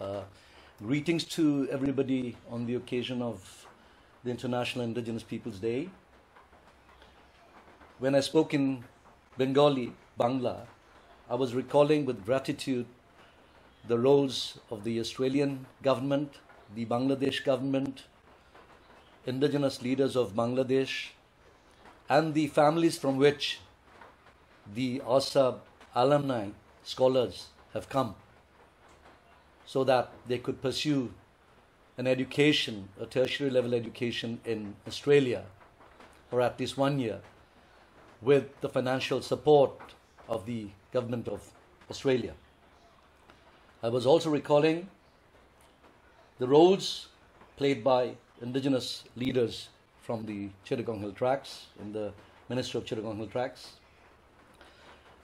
Uh, greetings to everybody on the occasion of the International Indigenous Peoples Day. When I spoke in Bengali, Bangla, I was recalling with gratitude the roles of the Australian government, the Bangladesh government, indigenous leaders of Bangladesh, and the families from which the ASAB alumni scholars have come so that they could pursue an education, a tertiary level education in Australia, for at least one year, with the financial support of the Government of Australia. I was also recalling the roles played by indigenous leaders from the Chittagong Hill Tracks in the Ministry of Chittagong Hill Tracks,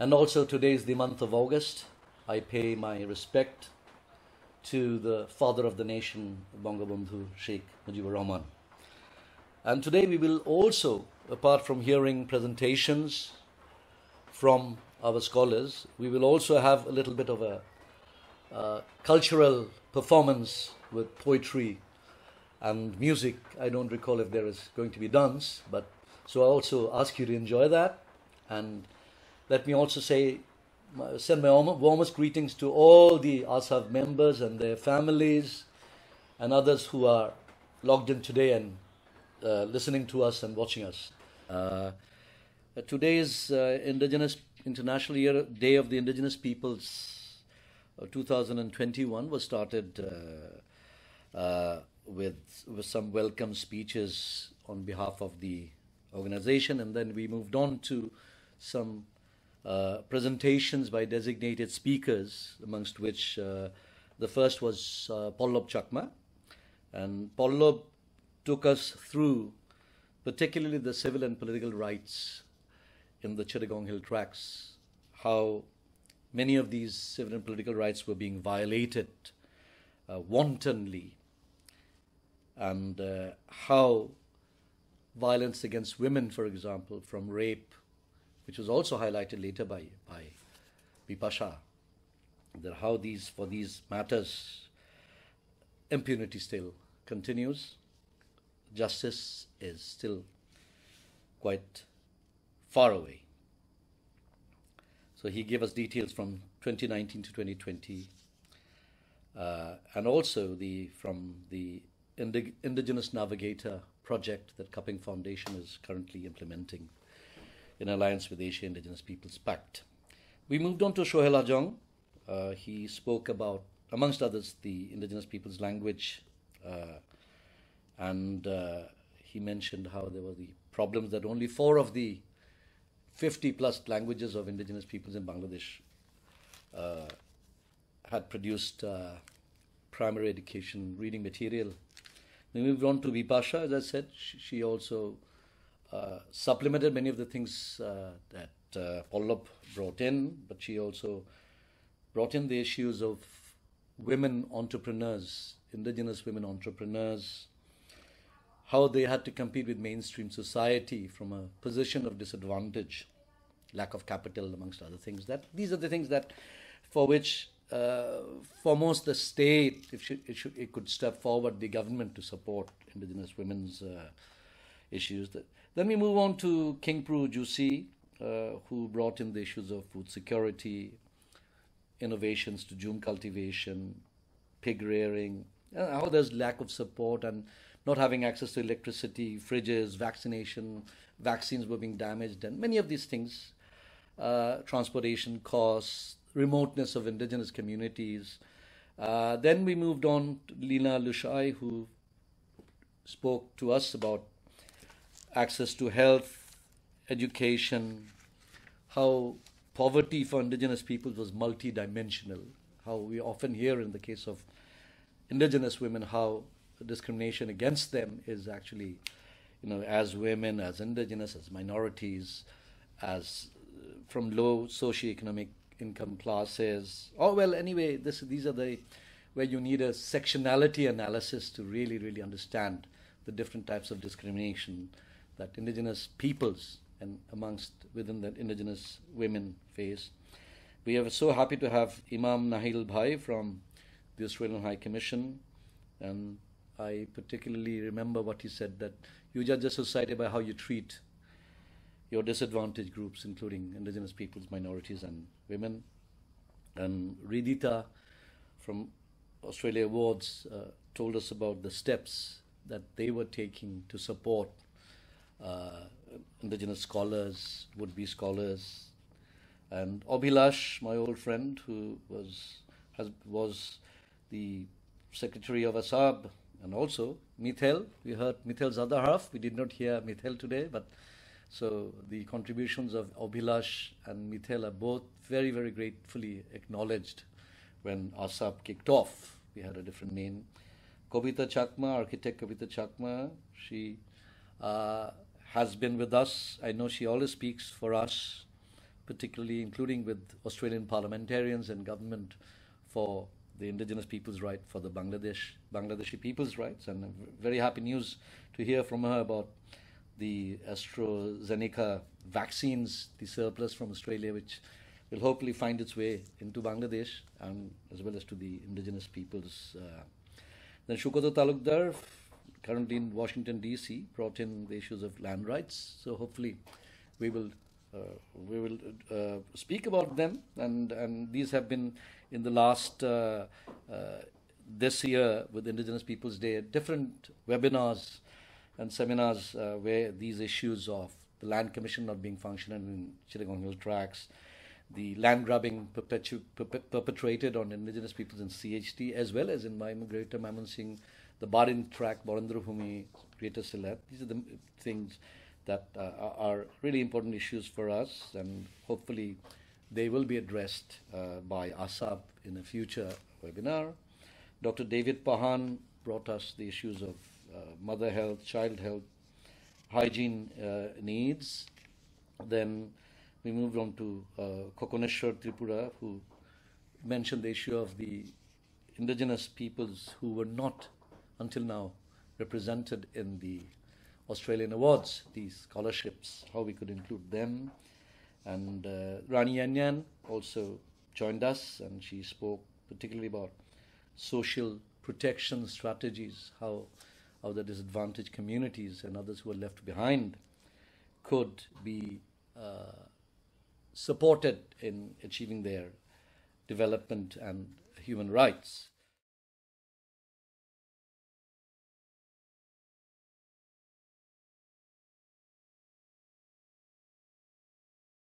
And also today is the month of August. I pay my respect to the father of the nation, Bangabandhu Sheikh Mujibur Rahman. And today we will also, apart from hearing presentations from our scholars, we will also have a little bit of a uh, cultural performance with poetry and music. I don't recall if there is going to be dance, but so I also ask you to enjoy that. And let me also say send my warmest greetings to all the ASAV members and their families and others who are logged in today and uh, listening to us and watching us. Uh, uh, Indigenous International Year, Day of the Indigenous Peoples uh, 2021 was started uh, uh, with, with some welcome speeches on behalf of the organization and then we moved on to some uh, presentations by designated speakers, amongst which uh, the first was uh, Pollob Chakma. And Pollob took us through particularly the civil and political rights in the Chittagong Hill tracts, how many of these civil and political rights were being violated uh, wantonly, and uh, how violence against women, for example, from rape which was also highlighted later by, by Bipasha, that how these, for these matters, impunity still continues, justice is still quite far away. So he gave us details from 2019 to 2020, uh, and also the from the Indig- Indigenous Navigator project that Cupping Foundation is currently implementing in alliance with Asia Indigenous Peoples Pact. We moved on to Shohei Lajong. Uh, he spoke about, amongst others, the indigenous people's language, uh, and uh, he mentioned how there were the problems that only four of the 50 plus languages of indigenous peoples in Bangladesh uh, had produced uh, primary education reading material. We moved on to Vipasha, as I said, she, she also uh, supplemented many of the things uh, that uh, brought in, but she also brought in the issues of women entrepreneurs, indigenous women entrepreneurs, how they had to compete with mainstream society from a position of disadvantage, lack of capital, amongst other things. That these are the things that, for which, uh, most the state, if she, it, should, it could step forward, the government to support indigenous women's. Uh, issues. let me move on to King Jusi, uh, who brought in the issues of food security, innovations to June cultivation, pig rearing, how there's lack of support and not having access to electricity, fridges, vaccination, vaccines were being damaged, and many of these things, uh, transportation costs, remoteness of indigenous communities. Uh, then we moved on to Lina Lushai, who spoke to us about access to health, education, how poverty for indigenous peoples was multidimensional, how we often hear in the case of indigenous women how discrimination against them is actually, you know, as women, as indigenous, as minorities, as uh, from low socioeconomic income classes. Oh well, anyway, this these are the where you need a sectionality analysis to really, really understand the different types of discrimination that indigenous peoples and amongst within that indigenous women face. We are so happy to have Imam Nahil Bhai from the Australian High Commission, and I particularly remember what he said that you judge a society by how you treat your disadvantaged groups, including indigenous peoples, minorities, and women. And Ridita from Australia Awards uh, told us about the steps that they were taking to support uh, indigenous scholars, would be scholars. And Obilash, my old friend, who was, has, was the secretary of ASAB, and also Mithel, we heard Mithel half. We did not hear Mithel today, but so the contributions of Obilash and Mithel are both very, very gratefully acknowledged when Asab kicked off. We had a different name. Kavita Chakma, architect Kavita Chakma, she uh, has been with us. I know she always speaks for us, particularly including with Australian parliamentarians and government for the indigenous people's right for the Bangladesh Bangladeshi people's rights and very happy news to hear from her about the AstraZeneca vaccines, the surplus from Australia, which will hopefully find its way into Bangladesh and as well as to the indigenous peoples. Uh, then Shukota Talukdar currently in Washington, D.C., brought in the issues of land rights. So hopefully we will. Uh, we will uh, speak about them, and, and these have been in the last uh, this year with Indigenous Peoples Day, different webinars and seminars uh, where these issues of the land commission not being functional in Chittagong Hill tracks, the land grabbing perpetu- perpetrated on indigenous peoples in CHT, as well as in my Greater Mamun Singh the Barin track, Borendrabhumi, Greater Sylhet. These are the things that uh, are really important issues for us, and hopefully they will be addressed uh, by ASAP in a future webinar. Dr. David Pahan brought us the issues of uh, mother health, child health, hygiene uh, needs. Then we moved on to uh, Kokoneshwar Tripura, who mentioned the issue of the indigenous peoples who were not until now represented in the Australian awards, these scholarships, how we could include them. And uh, Rani Yanyan also joined us and she spoke particularly about social protection strategies, how, how the disadvantaged communities and others who are left behind could be uh, supported in achieving their development and human rights.